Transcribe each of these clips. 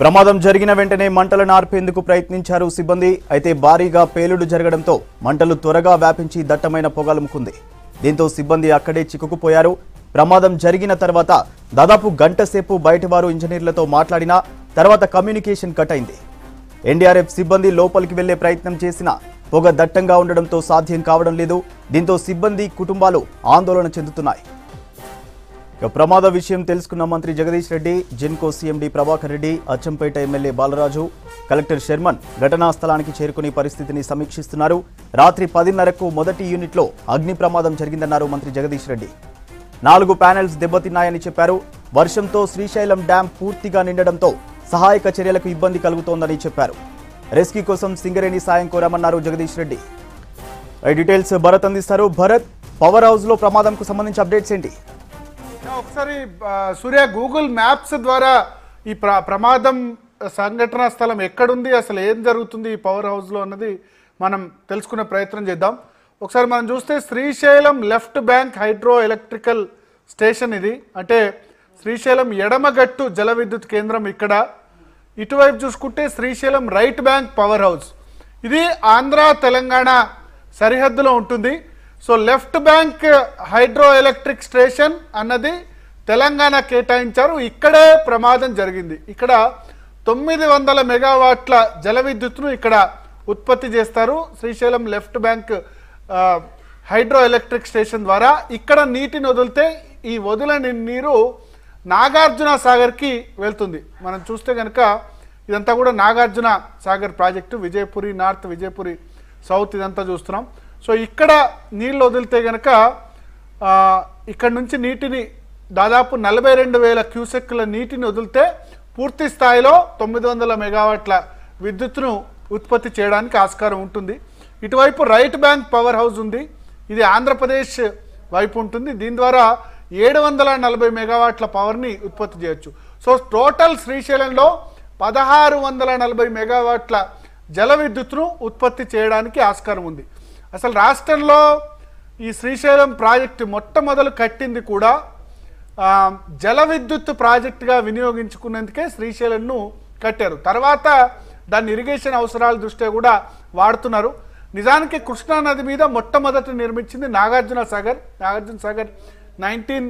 ప్రమాదం జరిగిన వెంటనే మంటలను ఆర్పేందుకు ప్రయత్నించారు సిబ్బంది అయితే భారీగా పేలుడు జరగడంతో మంటలు త్వరగా వ్యాపించి దట్టమైన పొగలుముకుంది దీంతో సిబ్బంది అక్కడే చిక్కుకుపోయారు ప్రమాదం జరిగిన తర్వాత దాదాపు గంట సేపు బయటవారు ఇంజనీర్లతో మాట్లాడినా తర్వాత కమ్యూనికేషన్ కట్ అయింది ఎన్డీఆర్ఎఫ్ సిబ్బంది లోపలికి వెళ్లే ప్రయత్నం చేసినా పొగ దట్టంగా ఉండడంతో సాధ్యం కావడం లేదు దీంతో సిబ్బంది కుటుంబాలు ఆందోళన చెందుతున్నాయి ప్రమాద విషయం తెలుసుకున్న మంత్రి Jagadish Reddy Genco CMD Prabhakar Reddy Achampet MLA Balaraju collector Sharman ఘటనా స్థలానికి చేరుకుని పరిస్థితిని సమీక్షిస్తున్నారు రాత్రి పదిన్నరకు మొదటి యూనిట్లో అగ్ని ప్రమాదం జరిగిందన్నారు మంత్రి జగదీష్ రెడ్డి నాలుగు ప్యానెల్స్ దెబ్బతిన్నాయని చెప్పారు వర్షంతో శ్రీశైలం డ్యాం పూర్తిగా నిండడంతో సహాయక చర్యలకు ఇబ్బంది కలుగుతోందని చెప్పారు రెస్క్యూ కోసం సింగరేణి సాయం కోరామన్నారు జగదీష్ రెడ్డి డీటెయిల్స్ భరత్ అందిస్తారు భరత్ పవర్ హౌస్లో ప్రమాదంకు సంబంధించి అప్డేట్స్ ఏంటి ఒకసారి సూర్య గూగుల్ మ్యాప్స్ ద్వారా ఈ ప్రమాదం సంఘటనా స్థలం ఎక్కడుంది అసలు ఏం జరుగుతుంది ఈ పవర్ హౌస్లో అన్నది మనం తెలుసుకునే ప్రయత్నం చేద్దాం ఒకసారి మనం చూస్తే Srisailam left bank hydro electrical station ఇది అంటే శ్రీశైలం ఎడమగట్టు జల విద్యుత్ కేంద్రం ఇక్కడ ఇటువైపు చూసుకుంటే Srisailam right bank power house ఇది ఆంధ్ర తెలంగాణ సరిహద్దులో ఉంటుంది so left bank hydro electric station అన్నది తెలంగాణ కేటాయించారు ఇక్కడే ప్రమాదం జరిగింది ఇక్కడ తొమ్మిది వందల మెగావాట్ల జల విద్యుత్ను ఇక్కడ ఉత్పత్తి చేస్తారు Srisailam left bank hydro electric station ద్వారా ఇక్కడ నీటిని వదిలితే ఈ వదులని నీరు నాగార్జున సాగర్కి వెళ్తుంది మనం చూస్తే కనుక ఇదంతా కూడా Nagarjuna Sagar project Vijayapuri north Vijayapuri south ఇదంతా చూస్తున్నాం సో ఇక్కడ నీళ్ళు వదిలితే కనుక ఇక్కడ నుంచి నీటిని దాదాపు నలభై రెండు వేల క్యూసెక్ల నీటిని వదిలితే పూర్తి స్థాయిలో తొమ్మిది వందల మెగావాట్ల విద్యుత్ను ఉత్పత్తి చేయడానికి ఆస్కారం ఉంటుంది ఇటువైపు రైట్ బ్యాంక్ పవర్ హౌస్ ఉంది ఇది ఆంధ్రప్రదేశ్ వైపు ఉంటుంది దీని ద్వారా ఏడు వందల నలభై మెగావాట్ల పవర్ని ఉత్పత్తి చేయొచ్చు సో టోటల్ శ్రీశైలంలో పదహారు వందల నలభై మెగావాట్ల జల విద్యుత్ను ఉత్పత్తి చేయడానికి ఆస్కారం ఉంది అసలు రాష్ట్రంలో ఈ శ్రీశైలం ప్రాజెక్టు మొట్టమొదలు కట్టింది కూడా జల విద్యుత్ ప్రాజెక్టుగా వినియోగించుకున్నందుకే శ్రీశైలంను కట్టారు తర్వాత దాని ఇరిగేషన్ అవసరాల దృష్ట్యా కూడా వాడుతున్నారు నిజానికి కృష్ణానది మీద మొట్టమొదట నిర్మించింది నాగార్జున సాగర్ నాగార్జున సాగర్ నైన్టీన్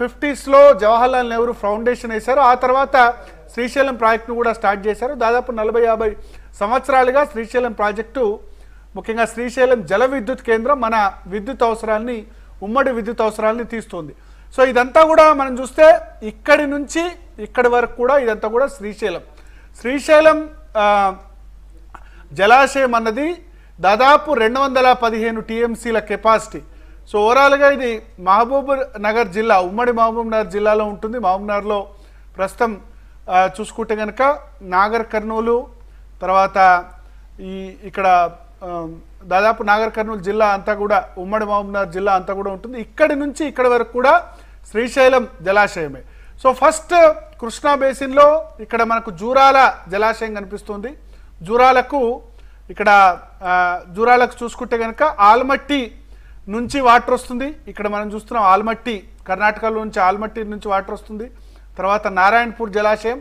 ఫిఫ్టీస్లో జవహర్లాల్ నెహ్రూ ఫౌండేషన్ వేశారు ఆ తర్వాత శ్రీశైలం ప్రాజెక్టును కూడా స్టార్ట్ చేశారు దాదాపు నలభై యాభై సంవత్సరాలుగా శ్రీశైలం ప్రాజెక్టు ముఖ్యంగా శ్రీశైలం జల విద్యుత్ కేంద్రం మన విద్యుత్ అవసరాలని ఉమ్మడి విద్యుత్ అవసరాలని తీస్తుంది సో ఇదంతా కూడా మనం చూస్తే ఇక్కడి నుంచి ఇక్కడి వరకు కూడా ఇదంతా కూడా శ్రీశైలం శ్రీశైలం జలాశయం అన్నది దాదాపు రెండు వందల పదిహేను టీఎంసీల కెపాసిటీ సో ఓవరాల్గా ఇది మహబూబ్ నగర్ జిల్లా ఉమ్మడి మహబూబ్ నగర్ జిల్లాలో ఉంటుంది మహబూబ్ నగర్లో ప్రస్తుతం చూసుకుంటే కనుక నాగర్ కర్నూలు తర్వాత ఈ ఇక్కడ దాదాపు నాగర్ కర్నూలు జిల్లా అంతా కూడా ఉమ్మడి మహబూబ్నగర్ జిల్లా అంతా కూడా ఉంటుంది ఇక్కడి నుంచి ఇక్కడ వరకు కూడా శ్రీశైలం జలాశయమే సో ఫస్ట్ కృష్ణా బేసిన్లో ఇక్కడ మనకు జూరాల జలాశయం కనిపిస్తుంది జూరాలకు ఇక్కడ జూరాలకు చూసుకుంటే కనుక ఆల్మట్టి నుంచి వాటర్ వస్తుంది ఇక్కడ మనం చూస్తున్నాం ఆల్మట్టి కర్ణాటకలో నుంచి ఆల్మట్టి నుంచి వాటర్ వస్తుంది తర్వాత నారాయణపూర్ జలాశయం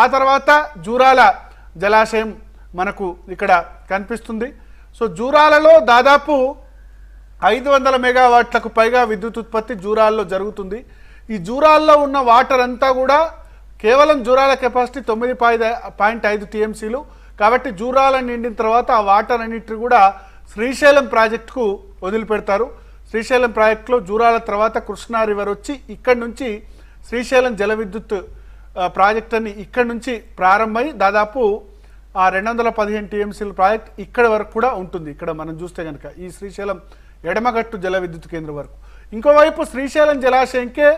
ఆ తర్వాత జూరాల జలాశయం మనకు ఇక్కడ కనిపిస్తుంది సో జూరాలలో దాదాపు ఐదు వందల మెగావాట్లకు పైగా విద్యుత్ ఉత్పత్తి జూరాల్లో జరుగుతుంది ఈ జూరాల్లో ఉన్న వాటర్ అంతా కూడా కేవలం జూరాల కెపాసిటీ తొమ్మిది పాయింట్ ఐదు టీఎంసీలు కాబట్టి జూరాలను నిండిన తర్వాత ఆ వాటర్ అన్నింటిని కూడా శ్రీశైలం ప్రాజెక్టుకు వదిలిపెడతారు శ్రీశైలం ప్రాజెక్టులో జూరాల తర్వాత కృష్ణా రివర్ వచ్చి ఇక్కడి నుంచి శ్రీశైలం జల విద్యుత్ ప్రాజెక్ట్ అని ఇక్కడి నుంచి ప్రారంభమై దాదాపు ఆ రెండు వందల పదిహేను టీఎంసీల ప్రాజెక్ట్ ఇక్కడ వరకు కూడా ఉంటుంది ఇక్కడ మనం చూస్తే కనుక ఈ శ్రీశైలం ఎడమగట్టు జల విద్యుత్ కేంద్రం వరకు ఇంకోవైపు శ్రీశైలం జలాశయంకే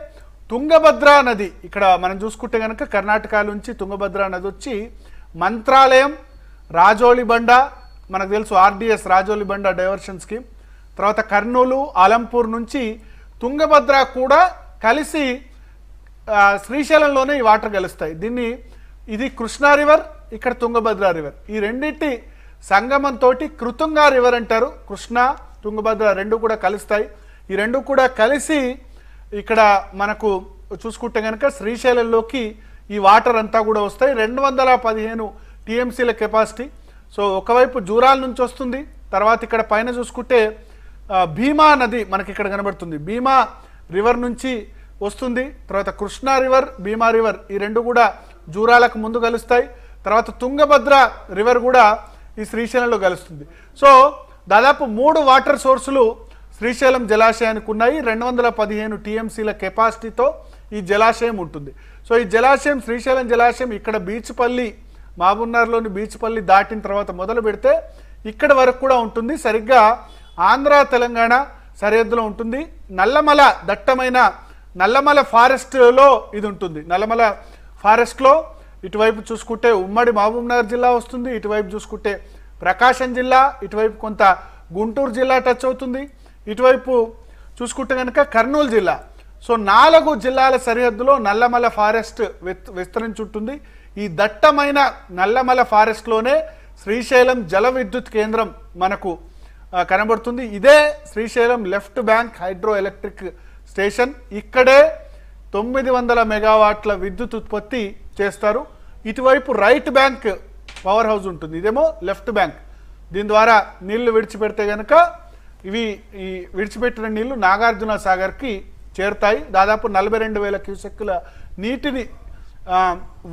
తుంగభద్రా నది ఇక్కడ మనం చూసుకుంటే కనుక కర్ణాటక నుంచి తుంగభద్రా నది వచ్చి మంత్రాలయం రాజోలి బండ మనకు తెలుసు ఆర్డిఎస్ రాజోలి బండ డైవర్షన్ స్కీమ్ తర్వాత కర్నూలు ఆలంపూర్ నుంచి తుంగభద్ర కూడా కలిసి శ్రీశైలంలోనే ఈ వాటర్ కలుస్తాయి దీన్ని ఇది కృష్ణా రివర్ ఇక్కడ తుంగభద్ర రివర్ ఈ రెండింటి తోటి కృతుంగా రివర్ అంటారు కృష్ణ తుంగభద్ర రెండు కూడా కలుస్తాయి ఈ రెండు కూడా కలిసి ఇక్కడ మనకు చూసుకుంటే కనుక శ్రీశైలంలోకి ఈ వాటర్ అంతా కూడా వస్తాయి రెండు వందల పదిహేను టీఎంసీల కెపాసిటీ సో ఒకవైపు జూరాల నుంచి వస్తుంది తర్వాత ఇక్కడ పైన చూసుకుంటే భీమా నది మనకి ఇక్కడ కనబడుతుంది భీమా రివర్ నుంచి వస్తుంది తర్వాత కృష్ణా రివర్ భీమా రివర్ ఈ రెండు కూడా జూరాలకు ముందు కలుస్తాయి తర్వాత తుంగభద్ర రివర్ కూడా ఈ శ్రీశైలంలో కలుస్తుంది సో దాదాపు మూడు వాటర్ సోర్సులు శ్రీశైలం జలాశయానికి ఉన్నాయి రెండు వందల పదిహేను టీఎంసీల కెపాసిటీతో ఈ జలాశయం ఉంటుంది సో ఈ జలాశయం శ్రీశైలం జలాశయం ఇక్కడ బీచ్పల్లి మాబున్నార్లోని బీచ్పల్లి దాటిన తర్వాత మొదలు పెడితే ఇక్కడ వరకు కూడా ఉంటుంది సరిగ్గా ఆంధ్ర తెలంగాణ సరిహద్దులో ఉంటుంది నల్లమల దట్టమైన నల్లమల ఫారెస్ట్లో ఇది ఉంటుంది నల్లమల ఫారెస్ట్లో ఇటువైపు చూసుకుంటే ఉమ్మడి మహబూబ్నగర్ జిల్లా వస్తుంది ఇటువైపు చూసుకుంటే ప్రకాశం జిల్లా ఇటువైపు కొంత గుంటూరు జిల్లా టచ్ అవుతుంది ఇటువైపు చూసుకుంటే కనుక కర్నూలు జిల్లా సో నాలుగు జిల్లాల సరిహద్దులో నల్లమల ఫారెస్ట్ విస్తరించుంటుంది ఈ దట్టమైన నల్లమల ఫారెస్ట్లోనే శ్రీశైలం జల విద్యుత్ కేంద్రం మనకు కనబడుతుంది ఇదే Srisailam left bank hydro electric station ఇక్కడే తొమ్మిది వందల మెగావాట్ల విద్యుత్ ఉత్పత్తి చేస్తారు ఇటువైపు రైట్ బ్యాంక్ పవర్ హౌస్ ఉంటుంది ఇదేమో లెఫ్ట్ బ్యాంక్ దీని ద్వారా నీళ్లు విడిచిపెడితే కనుక ఇవి ఈ విడిచిపెట్టిన నీళ్లు నాగార్జున సాగర్కి చేరుతాయి దాదాపు నలభై రెండు వేల క్యూసెక్కుల నీటిని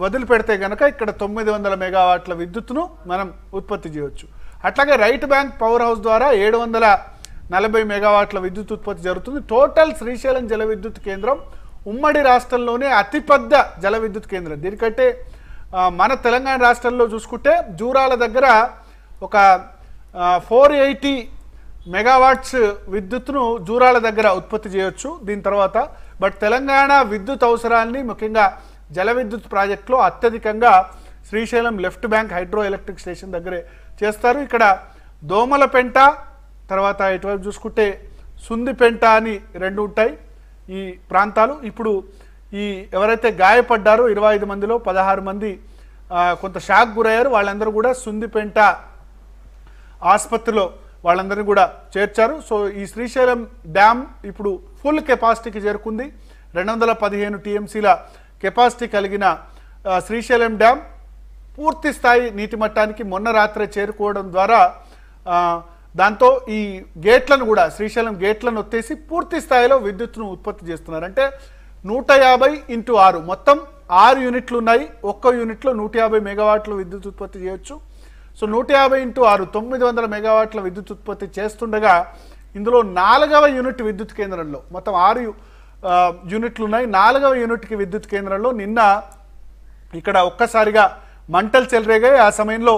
వదిలిపెడితే కనుక ఇక్కడ తొమ్మిది వందల మెగావాట్ల విద్యుత్తును మనం ఉత్పత్తి చేయవచ్చు అట్లాగే రైట్ బ్యాంక్ పవర్ హౌస్ ద్వారా ఏడు వందల నలభై మెగావాట్ల విద్యుత్ ఉత్పత్తి జరుగుతుంది టోటల్ శ్రీశైలం జల విద్యుత్ కేంద్రం ఉమ్మడి రాష్ట్రంలోనే అతిపెద్ద జల విద్యుత్ కేంద్రం దీనికంటే మన తెలంగాణ రాష్ట్రంలో చూసుకుంటే జూరాల దగ్గర ఒక ఫోర్ ఎయిటీ మెగావాట్స్ విద్యుత్ను జూరాల దగ్గర ఉత్పత్తి చేయొచ్చు దీని తర్వాత బట్ తెలంగాణ విద్యుత్ అవసరాన్ని ముఖ్యంగా జల విద్యుత్ ప్రాజెక్టులో అత్యధికంగా Srisailam left bank hydro electric station దగ్గరే చేస్తారు ఇక్కడ దోమల పెంట తర్వాత ఇటువైపు చూసుకుంటే సుంది పెంట అని రెండు ఉంటాయి ఈ ప్రాంతాలు ఇప్పుడు ఈ ఎవరైతే గాయపడ్డారో ఇరవై ఐదు మందిలో పదహారు మంది కొంత షాక్ గురయ్యారు వాళ్ళందరూ కూడా సుందిపేంట ఆసుపత్రిలో వాళ్ళందరినీ కూడా చేర్చారు సో ఈ శ్రీశైలం డ్యామ్ ఇప్పుడు ఫుల్ కెపాసిటీకి చేరుకుంది రెండు వందల పదిహేను టీఎంసీల కెపాసిటీ కలిగిన శ్రీశైలం డ్యామ్ పూర్తి స్థాయి నీటి మట్టానికి మొన్న రాత్రే చేరుకోవడం ద్వారా దాంతో ఈ గేట్లను కూడా శ్రీశైలం గేట్లను ఒత్తేసి పూర్తి స్థాయిలో విద్యుత్ను ఉత్పత్తి చేస్తున్నారు అంటే నూట యాభై ఇంటూ ఆరు మొత్తం ఆరు యూనిట్లు ఉన్నాయి ఒక్క యూనిట్లో నూట యాభై మెగావాట్లు విద్యుత్ ఉత్పత్తి చేయొచ్చు సో నూట యాభై ఇంటూ ఆరు తొమ్మిది వందల మెగావాట్ల విద్యుత్ ఉత్పత్తి చేస్తుండగా ఇందులో నాలుగవ యూనిట్ విద్యుత్ కేంద్రంలో మొత్తం ఆరు యూనిట్లు ఉన్నాయి నాలుగవ యూనిట్కి విద్యుత్ కేంద్రంలో నిన్న ఇక్కడ ఒక్కసారిగా మంటలు చెలరేగాయి ఆ సమయంలో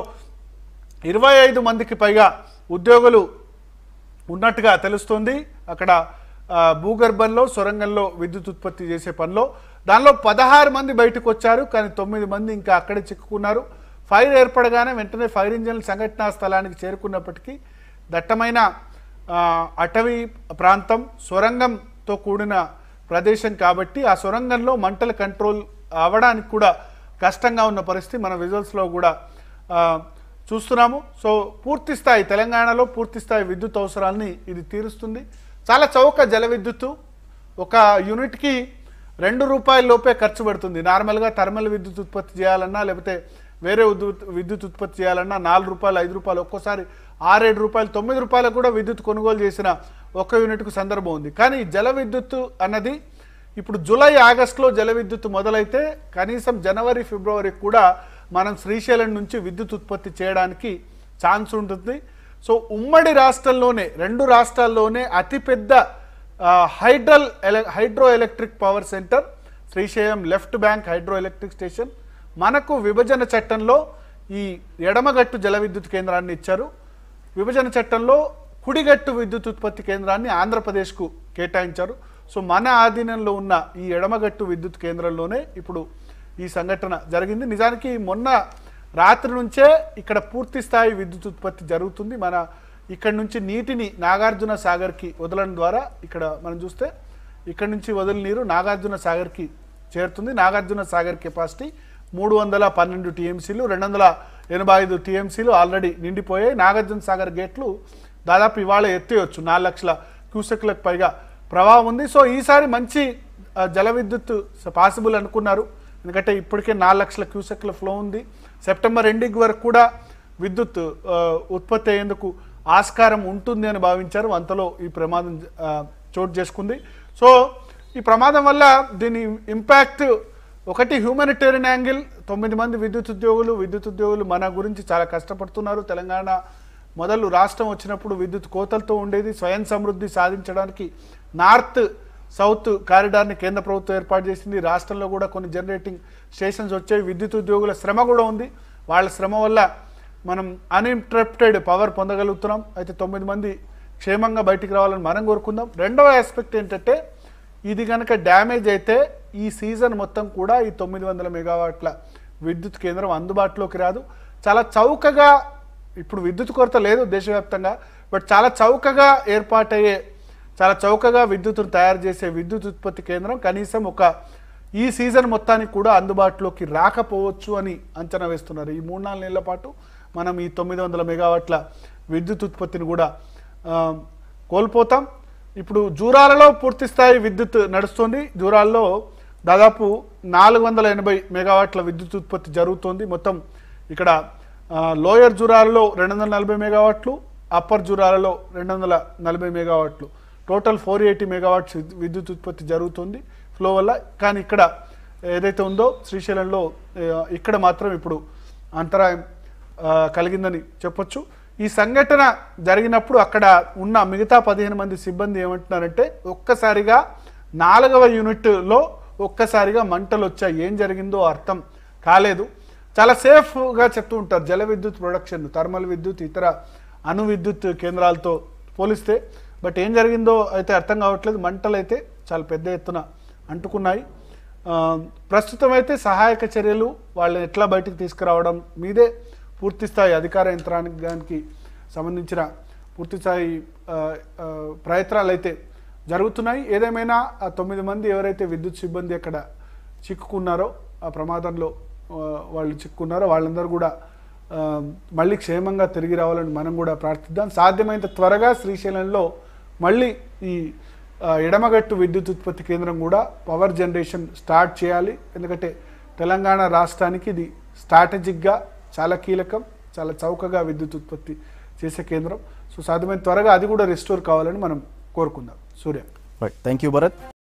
ఇరవై ఐదు మందికి పైగా ఉద్యోగులు ఉన్నట్టుగా తెలుస్తోంది అక్కడ భూగర్భంలో సొరంగంలో విద్యుత్ ఉత్పత్తి చేసే పనిలో దానిలో పదహారు మంది బయటకు వచ్చారు కానీ తొమ్మిది మంది ఇంకా అక్కడే చిక్కుకున్నారు ఫైర్ ఏర్పడగానే వెంటనే ఫైర్ ఇంజన్లు సంఘటనా స్థలానికి చేరుకున్నప్పటికీ దట్టమైన అటవీ ప్రాంతం సొరంగంతో కూడిన ప్రదేశం కాబట్టి ఆ సొరంగంలో మంటలు కంట్రోల్ అవ్వడానికి కూడా కష్టంగా ఉన్న పరిస్థితి మన విజువల్స్లో కూడా చూస్తున్నాము సో పూర్తిస్థాయి తెలంగాణలో పూర్తిస్థాయి విద్యుత్ అవసరాన్ని ఇది తీరుస్తుంది చాలా చౌక జల విద్యుత్తు ఒక యూనిట్కి రెండు రూపాయల లోపే ఖర్చు పెడుతుంది నార్మల్గా థర్మల్ విద్యుత్ ఉత్పత్తి చేయాలన్నా లేకపోతే వేరే విద్యుత్ ఉత్పత్తి చేయాలన్నా నాలుగు రూపాయలు ఐదు రూపాయలు ఒక్కోసారి ఆరేడు రూపాయలు తొమ్మిది రూపాయలకు కూడా విద్యుత్ కొనుగోలు చేసిన ఒక యూనిట్కు సందర్భం ఉంది కానీ జల విద్యుత్ అన్నది ఇప్పుడు జూలై ఆగస్టులో జల విద్యుత్ మొదలైతే కనీసం జనవరి ఫిబ్రవరి కూడా మనం శ్రీశైలం నుంచి విద్యుత్ ఉత్పత్తి చేయడానికి ఛాన్స్ ఉంటుంది సో ఉమ్మడి రాష్ట్రంలోనే రెండు రాష్ట్రాల్లోనే అతిపెద్ద హైడ్రల్ ఎలక్ hydro electric power centre Srisailam left bank hydro electric station మనకు విభజన చట్టంలో ఈ ఎడమగట్టు జల విద్యుత్ కేంద్రాన్ని ఇచ్చారు విభజన చట్టంలో కుడిగట్టు విద్యుత్ ఉత్పత్తి కేంద్రాన్ని ఆంధ్రప్రదేశ్కు కేటాయించారు సో మన ఆధీనంలో ఉన్న ఈ ఎడమగట్టు విద్యుత్ కేంద్రంలోనే ఇప్పుడు ఈ సంఘటన జరిగింది నిజానికి మొన్న రాత్రి నుంచే ఇక్కడ పూర్తి స్థాయి విద్యుత్ ఉత్పత్తి జరుగుతుంది మన ఇక్కడ నుంచి నీటిని నాగార్జున సాగర్కి వదలడం ద్వారా ఇక్కడ మనం చూస్తే ఇక్కడ నుంచి వదిలి నీరు నాగార్జున సాగర్కి చేరుతుంది నాగార్జున సాగర్ కెపాసిటీ మూడు వందల పన్నెండు టీఎంసీలు రెండు వందల ఎనభై ఐదు టీఎంసీలు ఆల్రెడీ నిండిపోయాయి నాగార్జున సాగర్ గేట్లు దాదాపు ఇవాళ ఎత్తేయచ్చు నాలుగు లక్షల క్యూసెక్లకు పైగా ప్రభావం ఉంది సో ఈసారి మంచి జల విద్యుత్ పాసిబుల్ అనుకున్నారు ఎందుకంటే ఇప్పటికే నాలుగు లక్షల క్యూసెక్ల ఫ్లో ఉంది సెప్టెంబర్ ఎండింగ్ వరకు కూడా విద్యుత్ ఉత్పత్తి అయ్యేందుకు ఆస్కారం ఉంటుంది అని భావించారు అంతలో ఈ ప్రమాదం చోటు చేసుకుంది సో ఈ ప్రమాదం వల్ల దీని ఇంపాక్ట్ ఒకటి హ్యూమానిటేరియన్ యాంగిల్ తొమ్మిది మంది విద్యుత్ ఉద్యోగులు విద్యుత్ ఉద్యోగులు మన గురించి చాలా కష్టపడుతున్నారు తెలంగాణ మొదలు రాష్ట్రం వచ్చినప్పుడు విద్యుత్ కోతలతో ఉండేది స్వయం సమృద్ధి సాధించడానికి నార్త్ సౌత్ కారిడార్ని కేంద్ర ప్రభుత్వం ఏర్పాటు చేసింది రాష్ట్రంలో కూడా కొన్ని జనరేటింగ్ స్టేషన్స్ వచ్చాయి విద్యుత్ ఉద్యోగుల శ్రమ కూడా ఉంది వాళ్ళ శ్రమ వల్ల మనం అన్ఇంటరప్టెడ్ పవర్ పొందగలుగుతున్నాం అయితే తొమ్మిది మంది క్షేమంగా బయటికి రావాలని మనం కోరుకుందాం రెండవ ఆస్పెక్ట్ ఏంటంటే ఇది కనుక డ్యామేజ్ అయితే ఈ సీజన్ మొత్తం కూడా ఈ తొమ్మిది వందల మెగావాట్ల విద్యుత్ కేంద్రం అందుబాటులోకి రాదు చాలా చౌకగా ఇప్పుడు విద్యుత్ కొరత లేదు దేశవ్యాప్తంగా బట్ చాలా చౌకగా ఏర్పాటయ్యే చాలా చౌకగా విద్యుత్ను తయారు చేసే విద్యుత్ ఉత్పత్తి కేంద్రం కనీసం ఒక ఈ సీజన్ మొత్తానికి కూడా అందుబాటులోకి రాకపోవచ్చు అని అంచనా వేస్తున్నారు ఈ మూడు నాలుగు నెలల పాటు మనం ఈ తొమ్మిది వందల మెగావాట్ల విద్యుత్ ఉత్పత్తిని కూడా కోల్పోతాం ఇప్పుడు జూరాలలో పూర్తి స్థాయి విద్యుత్ నడుస్తుంది జూరాల్లో దాదాపు నాలుగు వందల ఎనభై మెగావాట్ల విద్యుత్ ఉత్పత్తి జరుగుతోంది మొత్తం ఇక్కడ లోయర్ జూరాలలో రెండు వందల నలభై మెగావాట్లు అప్పర్ జూరాలలో రెండు వందల నలభై మెగావాట్లు టోటల్ ఫోర్ ఎయిటీ మెగావాట్స్ విద్యుత్ ఉత్పత్తి జరుగుతుంది ఫ్లో వల్ల కానీ ఇక్కడ ఏదైతే ఉందో శ్రీశైలంలో ఇక్కడ మాత్రం ఇప్పుడు అంతరాయం కలిగిందని చెప్పొచ్చు ఈ సంఘటన జరిగినప్పుడు అక్కడ ఉన్న మిగతా పదిహేను మంది సిబ్బంది ఏమంటున్నారంటే ఒక్కసారిగా నాలుగవ యూనిట్లో ఒక్కసారిగా మంటలు వచ్చాయి ఏం జరిగిందో అర్థం కాలేదు చాలా సేఫ్గా చెప్తూ ఉంటారు జల విద్యుత్ ప్రొడక్షన్ థర్మల్ విద్యుత్ ఇతర అణు విద్యుత్ కేంద్రాలతో పోలిస్తే బట్ ఏం జరిగిందో అయితే అర్థం కావట్లేదు మంటలు అయితే చాలా పెద్ద ఎత్తున అంటుకున్నాయి ప్రస్తుతం అయితే సహాయక చర్యలు వాళ్ళని ఎట్లా బయటకు తీసుకురావడం మీదే పూర్తిస్థాయి అధికార యంత్రాంగానికి సంబంధించిన పూర్తిస్థాయి ప్రయత్నాలు అయితే జరుగుతున్నాయి ఏదేమైనా ఆ తొమ్మిది మంది ఎవరైతే విద్యుత్ సిబ్బంది అక్కడ చిక్కుకున్నారో ఆ ప్రమాదంలో వాళ్ళు చిక్కుకున్నారో వాళ్ళందరూ కూడా మళ్ళీ క్షేమంగా తిరిగి రావాలని మనం కూడా ప్రార్థిద్దాం సాధ్యమైనంత త్వరగా శ్రీశైలంలో మళ్ళీ ఈ ఎడమగట్టు విద్యుత్ ఉత్పత్తి కేంద్రం కూడా పవర్ జనరేషన్ స్టార్ట్ చేయాలి ఎందుకంటే తెలంగాణ రాష్ట్రానికి ఇది స్ట్రాటజిక్గా చాలా కీలకం చాలా చౌకగా విద్యుత్ ఉత్పత్తి చేసే కేంద్రం సో సాధ్యమైన త్వరగా అది కూడా రిస్టోర్ కావాలని మనం కోరుకుందాం Surya right thank you Bharat